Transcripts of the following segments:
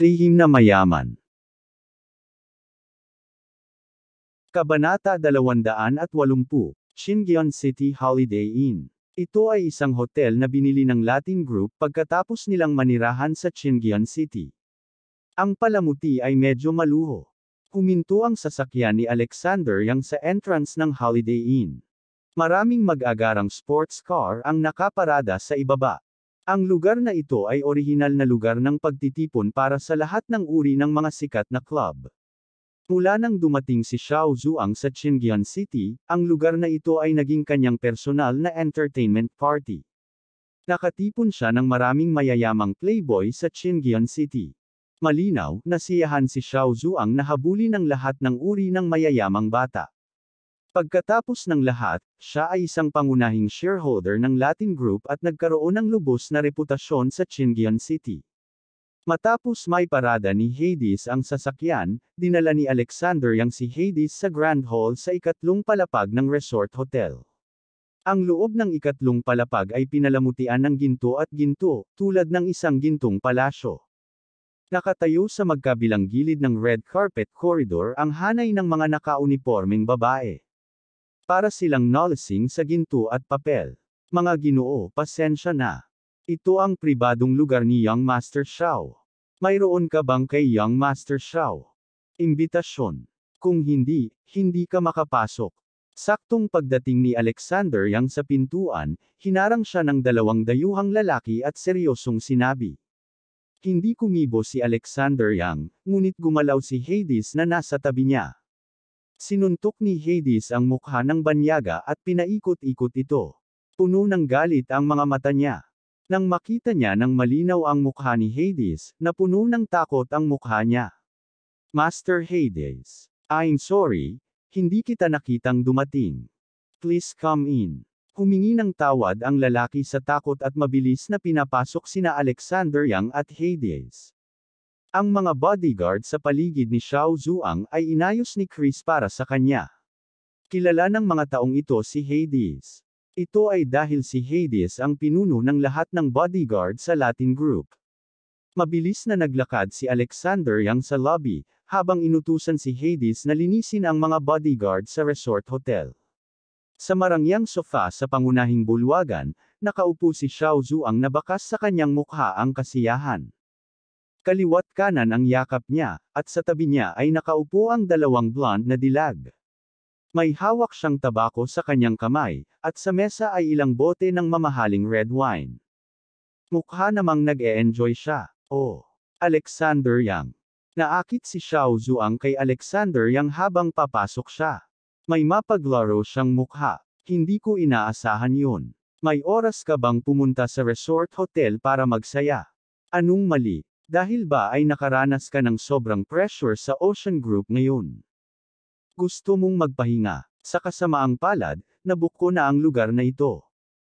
Lihim na mayaman. Kabanata 280, Shingyon City Holiday Inn. Ito ay isang hotel na binili ng Latin Group pagkatapos nilang manirahan sa Shingyon City. Ang palamuti ay medyo maluho. Huminto ang sasakyan ni Alexander yang sa entrance ng Holiday Inn. Maraming mag-agarang sports car ang nakaparada sa ibaba. Ang lugar na ito ay orihinal na lugar ng pagtitipon para sa lahat ng uri ng mga sikat na club. Mula nang dumating si Xiao Zhuang sa Qingyan City, ang lugar na ito ay naging kanyang personal na entertainment party. Nakatipon siya ng maraming mayayamang playboy sa Qingyan City. Malinaw, nasiyahan si Xiao Zhuang na habulin ang lahat ng uri ng mayayamang bata. Pagkatapos ng lahat, siya ay isang pangunahing shareholder ng Latin Group at nagkaroon ng lubos na reputasyon sa Chingian City. Matapos may parada ni Hades ang sasakyan, dinala ni Alexander yang si Hades sa Grand Hall sa ikatlong palapag ng resort hotel. Ang loob ng ikatlong palapag ay pinalamutian ng ginto at ginto, tulad ng isang gintong palasyo. Nakatayo sa magkabilang gilid ng red carpet corridor ang hanay ng mga nakauniforming babae. Para silang nolising sa ginto at papel. Mga ginoo, pasensya na. Ito ang pribadong lugar ni Young Master Xiao. Mayroon ka bang kay Young Master Xiao? Imbitasyon. Kung hindi, hindi ka makapasok. Saktong pagdating ni Alexander Yang sa pintuan, hinarang siya ng dalawang dayuhang lalaki at seryosong sinabi. Hindi kumibo si Alexander Yang, ngunit gumalaw si Hades na nasa tabi niya. Sinuntok ni Hades ang mukha ng banyaga at pinaikot-ikot ito. Puno ng galit ang mga mata niya. Nang makita niya ng malinaw ang mukha ni Hades, napuno ng takot ang mukha niya. Master Hades, I'm sorry, hindi kita nakitang dumating. Please come in. Humingi ng tawad ang lalaki sa takot at mabilis na pinapasok sina Alexander Yang at Hades. Ang mga bodyguard sa paligid ni Xiao Zhuang ay inayos ni Chris para sa kanya. Kilala ng mga taong ito si Hades. Ito ay dahil si Hades ang pinuno ng lahat ng bodyguard sa Latin group. Mabilis na naglakad si Alexander Yang sa lobby, habang inutusan si Hades na linisin ang mga bodyguard sa resort hotel. Sa marangyang sofa sa pangunahing bulwagan, nakaupo si Xiao Zhuang na nabakas sa kanyang mukha ang kasiyahan. Kaliwat kanan ang yakap niya, at sa tabi niya ay nakaupo ang dalawang blonde na dilag. May hawak siyang tabako sa kanyang kamay, at sa mesa ay ilang bote ng mamahaling red wine. Mukha namang nag-e-enjoy siya. Oh! Alexander Yang. Naakit si Xiao Zhuang kay Alexander Yang habang papasok siya. May mapaglaro siyang mukha. Hindi ko inaasahan yun. May oras ka bang pumunta sa resort hotel para magsaya? Anong mali? Dahil ba ay nakaranas ka ng sobrang pressure sa Ocean Group ngayon? Gusto mong magpahinga, sa kasamaang palad, nabuko na ang lugar na ito.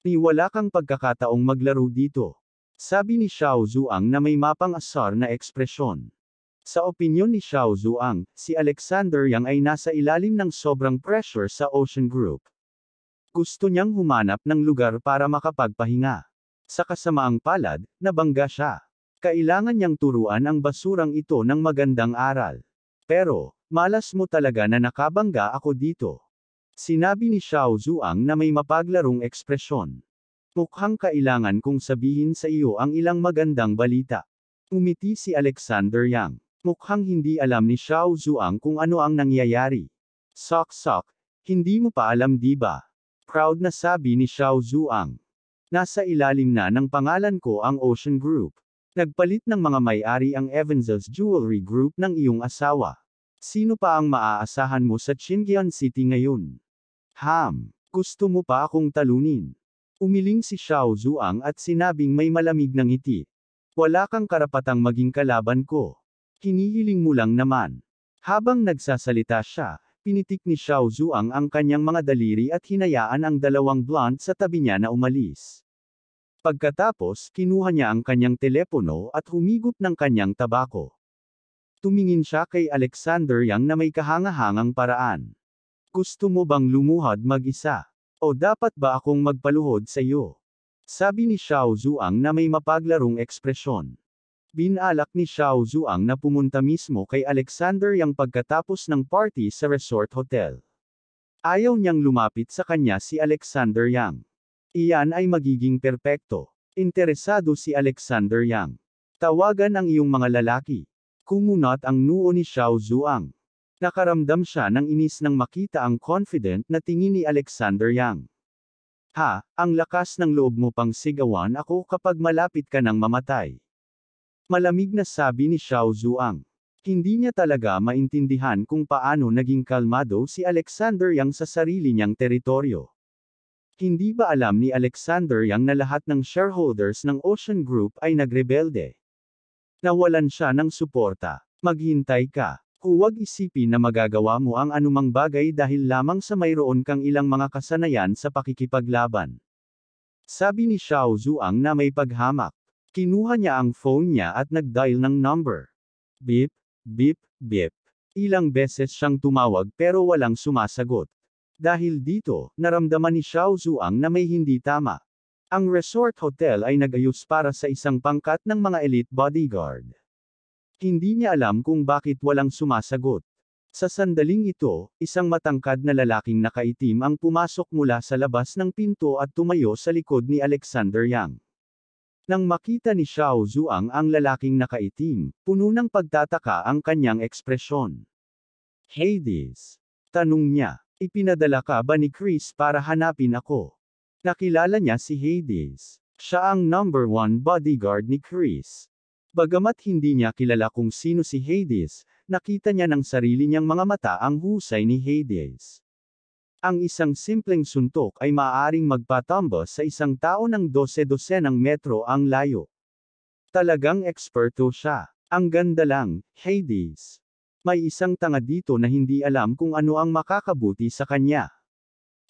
wala kang pagkakataong maglaro dito. Sabi ni Xiao Zhuang na may mapang asar na ekspresyon. Sa opinyon ni Xiao Zhuang, si Alexander Yang ay nasa ilalim ng sobrang pressure sa Ocean Group. Gusto niyang humanap ng lugar para makapagpahinga. Sa kasamaang palad, nabangga siya. Kailangan niyang turuan ang basurang ito ng magandang aral. Pero, malas mo talaga na nakabangga ako dito. Sinabi ni Xiao Zhuang na may mapaglarong ekspresyon. Mukhang kailangan kong sabihin sa iyo ang ilang magandang balita. Umiti si Alexander Yang. Mukhang hindi alam ni Xiao Zhuang kung ano ang nangyayari. Sok-sok, hindi mo pa alam di ba? Proud na sabi ni Xiao Zhuang. Nasa ilalim na ng pangalan ko ang Ocean Group. Nagpalit ng mga may-ari ang Evansels Jewelry Group ng iyong asawa. Sino pa ang maaasahan mo sa Chingian City ngayon? Ham, gusto mo pa akong talunin? Umiling si Xiao Zhuang at sinabing may malamig ng ngiti. Wala kang karapatang maging kalaban ko. Hinihiling mo lang naman. Habang nagsasalita siya, pinitik ni Xiao Zhuang ang kanyang mga daliri at hinayaan ang dalawang blunt sa tabi niya na umalis. Pagkatapos kinuha niya ang kanyang telepono at humigop ng kanyang tabako. Tumingin siya kay Alexander Yang na may kahangahangang paraan. Gusto mo bang lumuhod mag-isa? O dapat ba akong magpaluhod sa iyo? Sabi ni Xiao Zhuang na may mapaglarong ekspresyon. Binalak ni Xiao Zhuang na pumunta mismo kay Alexander Yang pagkatapos ng party sa resort hotel. Ayaw niyang lumapit sa kanya si Alexander Yang. Iyan ay magiging perpekto. Interesado si Alexander Yang. Tawagan ang iyong mga lalaki. Kumunot ang noo ni Xiao Zhuang. Nakaramdam siya ng inis nang makita ang confident na tingin ni Alexander Yang. Ha, ang lakas ng loob mo pang sigawan ako kapag malapit ka ng mamatay. Malamig na sabi ni Xiao Zhuang. Hindi niya talaga maintindihan kung paano naging kalmado si Alexander Yang sa sarili niyang teritoryo. Hindi ba alam ni Alexander Yang na lahat ng shareholders ng Ocean Group ay nagrebelde? Nawalan siya ng suporta. Maghintay ka. Huwag isipin na magagawa mo ang anumang bagay dahil lamang sa mayroon kang ilang mga kasanayan sa pakikipaglaban. Sabi ni Xiao Zhuang na may paghamak. Kinuha niya ang phone niya at nagdial ng number. Beep, beep, beep. Ilang beses siyang tumawag pero walang sumasagot. Dahil dito, naramdaman ni Xiao Zhuang na may hindi tama. Ang resort hotel ay nagayos para sa isang pangkat ng mga elite bodyguard. Hindi niya alam kung bakit walang sumasagot. Sa sandaling ito, isang matangkad na lalaking nakaitim ang pumasok mula sa labas ng pinto at tumayo sa likod ni Alexander Yang. Nang makita ni Xiao Zhuang ang lalaking nakaitim, puno ng pagtataka ang kanyang ekspresyon. Hades! Tanong niya. Ipinadala ka ba ni Chris para hanapin ako? Nakilala niya si Hades. Siya ang number one bodyguard ni Chris. Bagamat hindi niya kilala kung sino si Hades, nakita niya ng sarili niyang mga mata ang husay ni Hades. Ang isang simpleng suntok ay maaaring magpatambo sa isang tao ng 12-12 ng metro ang layo. Talagang eksperto siya. Ang ganda lang, Hades may isang tanga dito na hindi alam kung ano ang makakabuti sa kanya.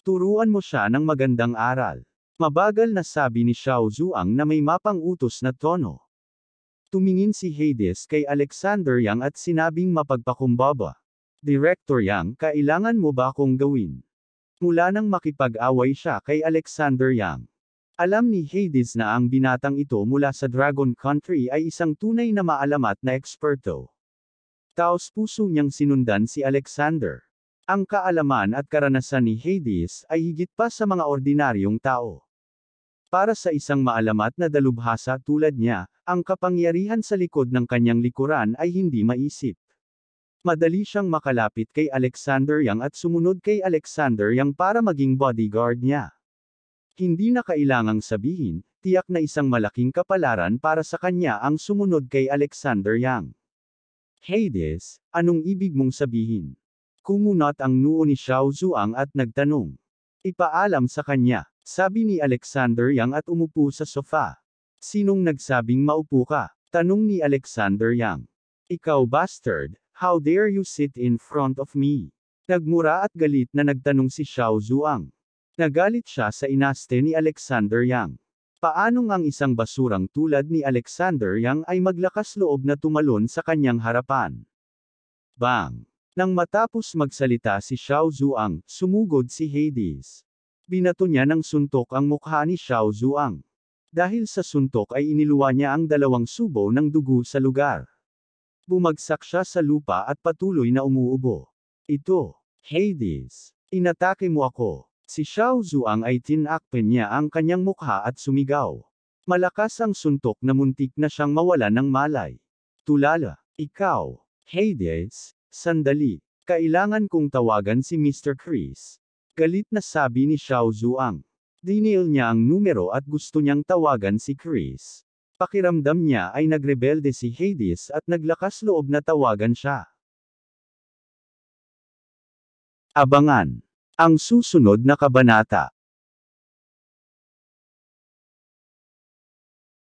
Turuan mo siya ng magandang aral. Mabagal na sabi ni Xiao Zhuang na may mapang-utos na tono. Tumingin si Hades kay Alexander Yang at sinabing mapagpakumbaba. Director Yang, kailangan mo ba akong gawin? Mula nang makipag-away siya kay Alexander Yang. Alam ni Hades na ang binatang ito mula sa Dragon Country ay isang tunay na maalamat na eksperto. Taos puso niyang sinundan si Alexander. Ang kaalaman at karanasan ni Hades ay higit pa sa mga ordinaryong tao. Para sa isang maalamat na dalubhasa tulad niya, ang kapangyarihan sa likod ng kanyang likuran ay hindi maisip. Madali siyang makalapit kay Alexander Yang at sumunod kay Alexander Yang para maging bodyguard niya. Hindi na kailangang sabihin, tiyak na isang malaking kapalaran para sa kanya ang sumunod kay Alexander Yang. Hades, anong ibig mong sabihin? Kumunot ang noo ni Xiao Zhuang at nagtanong. Ipaalam sa kanya, sabi ni Alexander Yang at umupo sa sofa. Sinong nagsabing maupo ka? Tanong ni Alexander Yang. Ikaw bastard, how dare you sit in front of me? Nagmura at galit na nagtanong si Xiao Zhuang. Nagalit siya sa inaste ni Alexander Yang. Paano ang isang basurang tulad ni Alexander Yang ay maglakas loob na tumalon sa kanyang harapan? Bang! Nang matapos magsalita si Xiao Zhuang, sumugod si Hades. Binato niya ng suntok ang mukha ni Xiao Zhuang. Dahil sa suntok ay iniluwa niya ang dalawang subo ng dugo sa lugar. Bumagsak siya sa lupa at patuloy na umuubo. Ito, Hades, inatake mo ako. Si Xiao Zhuang ay tinakpan niya ang kanyang mukha at sumigaw. Malakas ang suntok na muntik na siyang mawala ng malay. Tulala, ikaw, Hades, sandali, kailangan kong tawagan si Mr. Chris. Galit na sabi ni Xiao Zhuang. Dinail niya ang numero at gusto niyang tawagan si Chris. Pakiramdam niya ay nagrebelde si Hades at naglakas loob na tawagan siya. Abangan! Ang susunod na kabanata